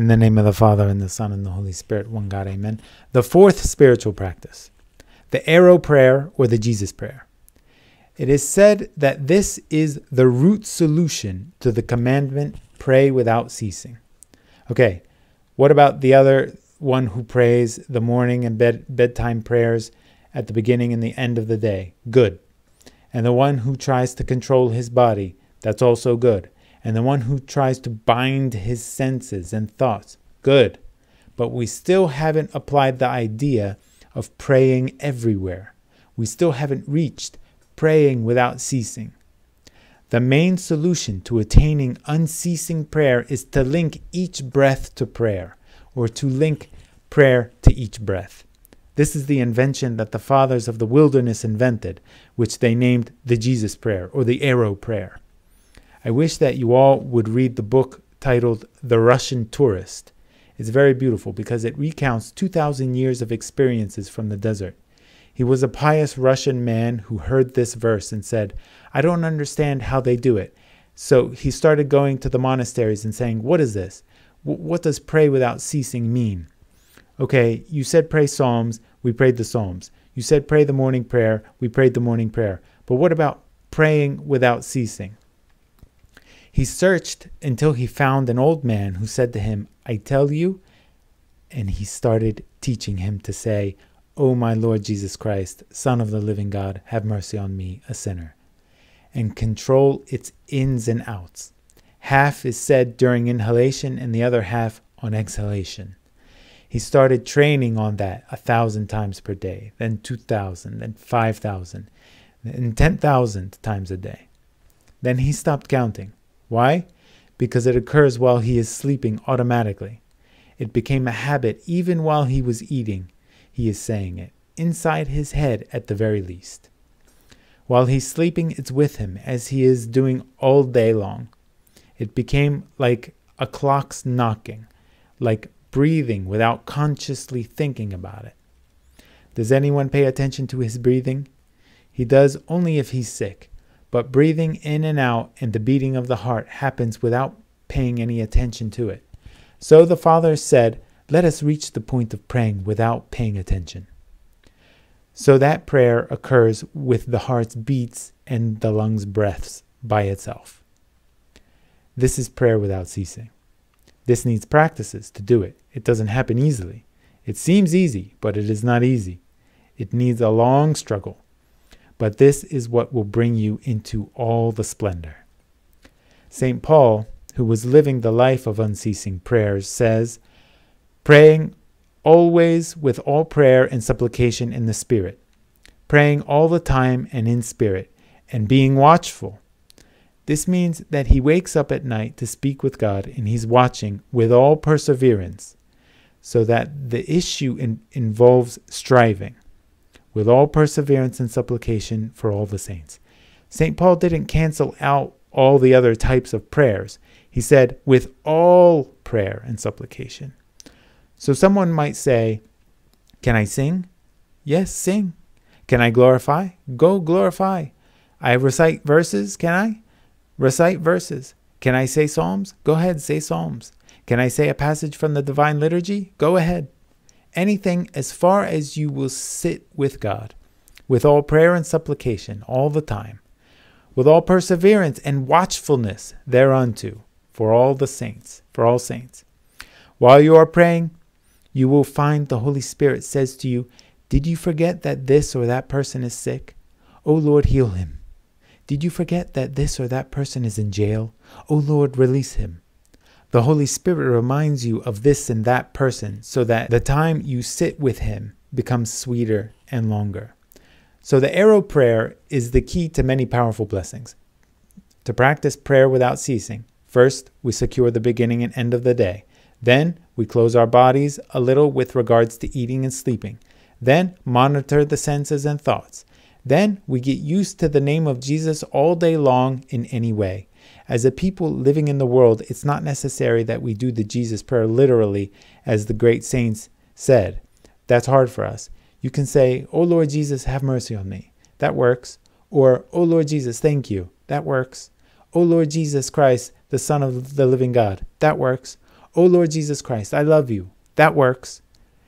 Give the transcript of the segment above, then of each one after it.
In the name of the Father, and the Son, and the Holy Spirit, one God, amen. The fourth spiritual practice, the arrow prayer or the Jesus prayer. It is said that this is the root solution to the commandment, pray without ceasing. Okay, what about the other one who prays the morning and bed, bedtime prayers at the beginning and the end of the day? Good. And the one who tries to control his body, that's also good and the one who tries to bind his senses and thoughts. Good. But we still haven't applied the idea of praying everywhere. We still haven't reached praying without ceasing. The main solution to attaining unceasing prayer is to link each breath to prayer, or to link prayer to each breath. This is the invention that the fathers of the wilderness invented, which they named the Jesus Prayer or the Arrow Prayer. I wish that you all would read the book titled The Russian Tourist. It's very beautiful because it recounts 2,000 years of experiences from the desert. He was a pious Russian man who heard this verse and said, I don't understand how they do it. So he started going to the monasteries and saying, What is this? W what does pray without ceasing mean? Okay, you said pray Psalms, we prayed the Psalms. You said pray the morning prayer, we prayed the morning prayer. But what about praying without ceasing? He searched until he found an old man who said to him, I tell you, and he started teaching him to say, O my Lord Jesus Christ, Son of the living God, have mercy on me, a sinner, and control its ins and outs. Half is said during inhalation and the other half on exhalation. He started training on that a thousand times per day, then two thousand, then five thousand, ten thousand times a day. Then he stopped counting why? Because it occurs while he is sleeping automatically. It became a habit even while he was eating, he is saying it, inside his head at the very least. While he's sleeping, it's with him, as he is doing all day long. It became like a clock's knocking, like breathing without consciously thinking about it. Does anyone pay attention to his breathing? He does only if he's sick. But breathing in and out and the beating of the heart happens without paying any attention to it. So the Father said, Let us reach the point of praying without paying attention. So that prayer occurs with the heart's beats and the lungs' breaths by itself. This is prayer without ceasing. This needs practices to do it. It doesn't happen easily. It seems easy, but it is not easy. It needs a long struggle but this is what will bring you into all the splendor. St. Paul, who was living the life of unceasing prayers, says, Praying always with all prayer and supplication in the Spirit, praying all the time and in spirit, and being watchful. This means that he wakes up at night to speak with God and he's watching with all perseverance, so that the issue in involves striving with all perseverance and supplication for all the saints. St. Paul didn't cancel out all the other types of prayers. He said, with all prayer and supplication. So someone might say, Can I sing? Yes, sing. Can I glorify? Go glorify. I recite verses, can I? Recite verses. Can I say psalms? Go ahead, say psalms. Can I say a passage from the divine liturgy? Go ahead anything as far as you will sit with God, with all prayer and supplication all the time, with all perseverance and watchfulness thereunto, for all the saints, for all saints. While you are praying, you will find the Holy Spirit says to you, Did you forget that this or that person is sick? O oh Lord, heal him. Did you forget that this or that person is in jail? O oh Lord, release him. The Holy Spirit reminds you of this and that person so that the time you sit with Him becomes sweeter and longer. So, the arrow prayer is the key to many powerful blessings. To practice prayer without ceasing, first we secure the beginning and end of the day. Then we close our bodies a little with regards to eating and sleeping. Then monitor the senses and thoughts. Then we get used to the name of Jesus all day long in any way. As a people living in the world, it's not necessary that we do the Jesus prayer literally, as the great saints said. That's hard for us. You can say, Oh Lord Jesus, have mercy on me. That works. Or, Oh Lord Jesus, thank you. That works. Oh Lord Jesus Christ, the Son of the living God. That works. Oh Lord Jesus Christ, I love you. That works.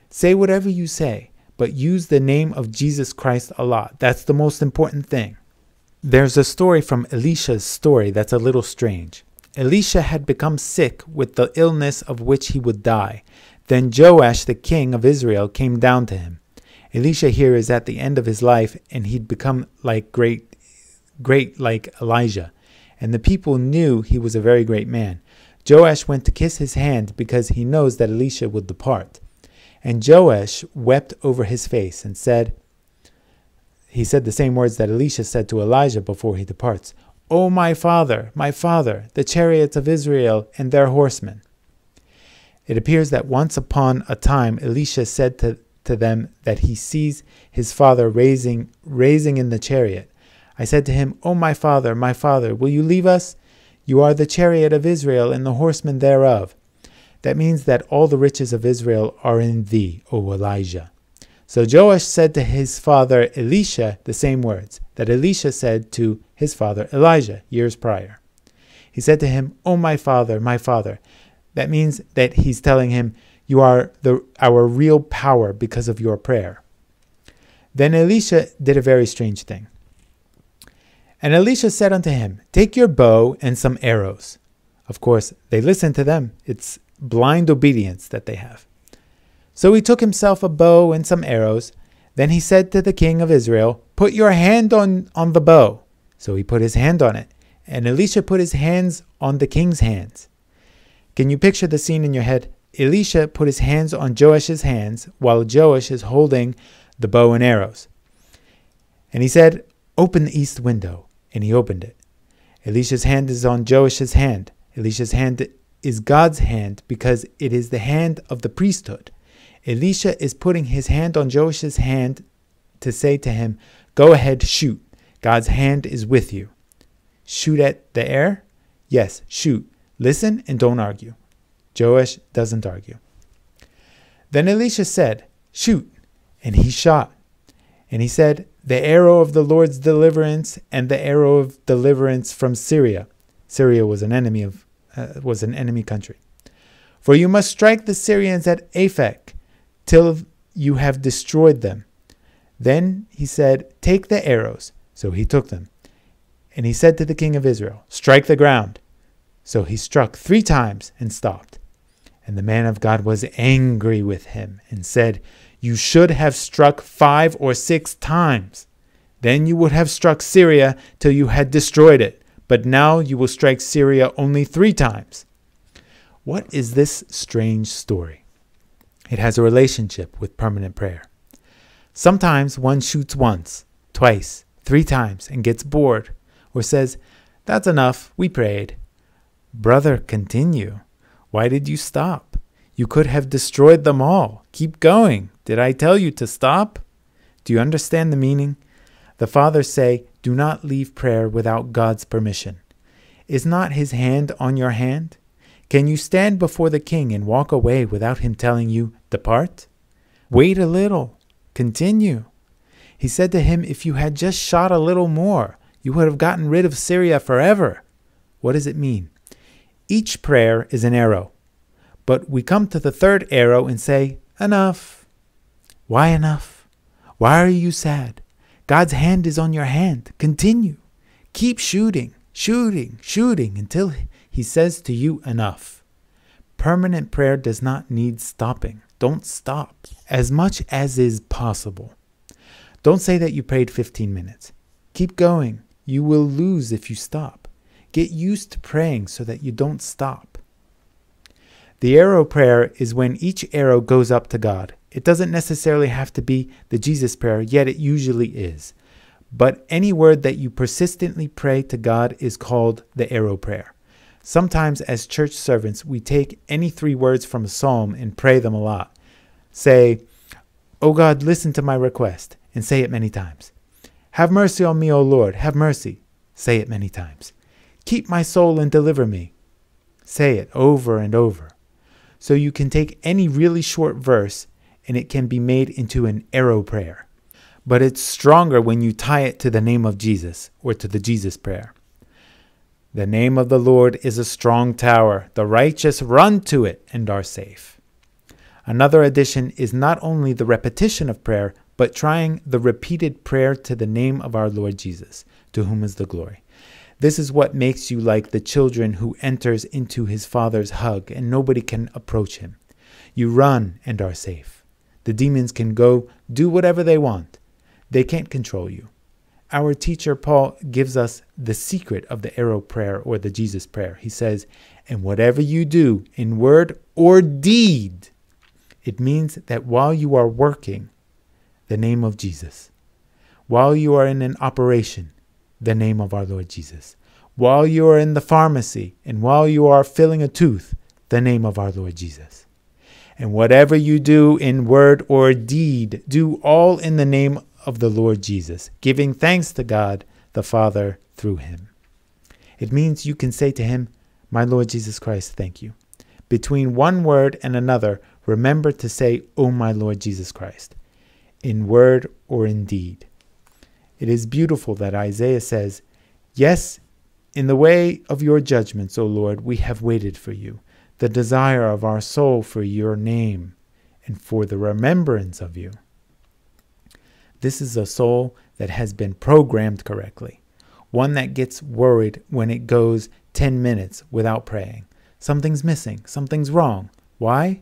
Say whatever you say, but use the name of Jesus Christ a lot. That's the most important thing. There's a story from Elisha's story that's a little strange. Elisha had become sick with the illness of which he would die. Then Joash, the king of Israel, came down to him. Elisha here is at the end of his life, and he'd become like great, great like Elijah. And the people knew he was a very great man. Joash went to kiss his hand because he knows that Elisha will depart. And Joash wept over his face and said, he said the same words that Elisha said to Elijah before he departs O oh, my father, my father, the chariots of Israel and their horsemen. It appears that once upon a time Elisha said to, to them that he sees his father raising, raising in the chariot. I said to him, O oh, my father, my father, will you leave us? You are the chariot of Israel and the horsemen thereof. That means that all the riches of Israel are in thee, O Elijah. So Joash said to his father Elisha the same words that Elisha said to his father Elijah years prior. He said to him, "O oh, my father, my father. That means that he's telling him, You are the, our real power because of your prayer. Then Elisha did a very strange thing. And Elisha said unto him, Take your bow and some arrows. Of course, they listened to them. It's blind obedience that they have. So he took himself a bow and some arrows. Then he said to the king of Israel, Put your hand on, on the bow. So he put his hand on it, and Elisha put his hands on the king's hands. Can you picture the scene in your head? Elisha put his hands on Joash's hands while Joash is holding the bow and arrows. And he said, Open the east window. And he opened it. Elisha's hand is on Joash's hand. Elisha's hand is God's hand because it is the hand of the priesthood. Elisha is putting his hand on Joash's hand to say to him, Go ahead, shoot. God's hand is with you. Shoot at the air? Yes, shoot. Listen and don't argue. Joash doesn't argue. Then Elisha said, Shoot. And he shot. And he said, The arrow of the Lord's deliverance and the arrow of deliverance from Syria. Syria was an enemy of uh, was an enemy country. For you must strike the Syrians at Aphek, till you have destroyed them. Then he said, Take the arrows. So he took them. And he said to the king of Israel, Strike the ground. So he struck three times and stopped. And the man of God was angry with him and said, You should have struck five or six times. Then you would have struck Syria till you had destroyed it. But now you will strike Syria only three times. What is this strange story? It has a relationship with permanent prayer. Sometimes one shoots once, twice, three times and gets bored or says, That's enough, we prayed. Brother, continue. Why did you stop? You could have destroyed them all. Keep going. Did I tell you to stop? Do you understand the meaning? The fathers say, Do not leave prayer without God's permission. Is not his hand on your hand? Can you stand before the king and walk away without him telling you, Depart? Wait a little. Continue. He said to him, If you had just shot a little more, you would have gotten rid of Syria forever. What does it mean? Each prayer is an arrow. But we come to the third arrow and say, Enough. Why enough? Why are you sad? God's hand is on your hand. Continue. Keep shooting, shooting, shooting until he says to you enough. Permanent prayer does not need stopping. Don't stop as much as is possible. Don't say that you prayed 15 minutes. Keep going. You will lose if you stop. Get used to praying so that you don't stop. The arrow prayer is when each arrow goes up to God. It doesn't necessarily have to be the Jesus prayer, yet it usually is. But any word that you persistently pray to God is called the arrow prayer. Sometimes, as church servants, we take any three words from a psalm and pray them a lot. Say, O oh God, listen to my request, and say it many times. Have mercy on me, O Lord, have mercy, say it many times. Keep my soul and deliver me, say it over and over. So you can take any really short verse and it can be made into an arrow prayer. But it's stronger when you tie it to the name of Jesus or to the Jesus prayer. The name of the Lord is a strong tower. The righteous run to it and are safe. Another addition is not only the repetition of prayer, but trying the repeated prayer to the name of our Lord Jesus, to whom is the glory. This is what makes you like the children who enters into his father's hug and nobody can approach him. You run and are safe. The demons can go do whatever they want. They can't control you our teacher Paul gives us the secret of the arrow prayer or the Jesus prayer. He says, And whatever you do in word or deed, it means that while you are working, the name of Jesus. While you are in an operation, the name of our Lord Jesus. While you are in the pharmacy and while you are filling a tooth, the name of our Lord Jesus. And whatever you do in word or deed, do all in the name of the Lord Jesus, giving thanks to God the Father through him. It means you can say to him, My Lord Jesus Christ, thank you. Between one word and another, remember to say, O oh, my Lord Jesus Christ, in word or in deed. It is beautiful that Isaiah says, Yes, in the way of your judgments, O Lord, we have waited for you, the desire of our soul for your name, and for the remembrance of you. This is a soul that has been programmed correctly, one that gets worried when it goes 10 minutes without praying. Something's missing, something's wrong. Why?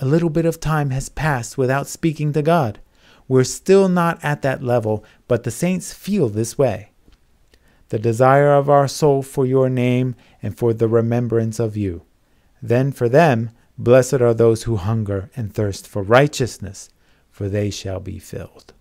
A little bit of time has passed without speaking to God. We're still not at that level, but the saints feel this way. The desire of our soul for your name and for the remembrance of you. Then for them, blessed are those who hunger and thirst for righteousness, for they shall be filled.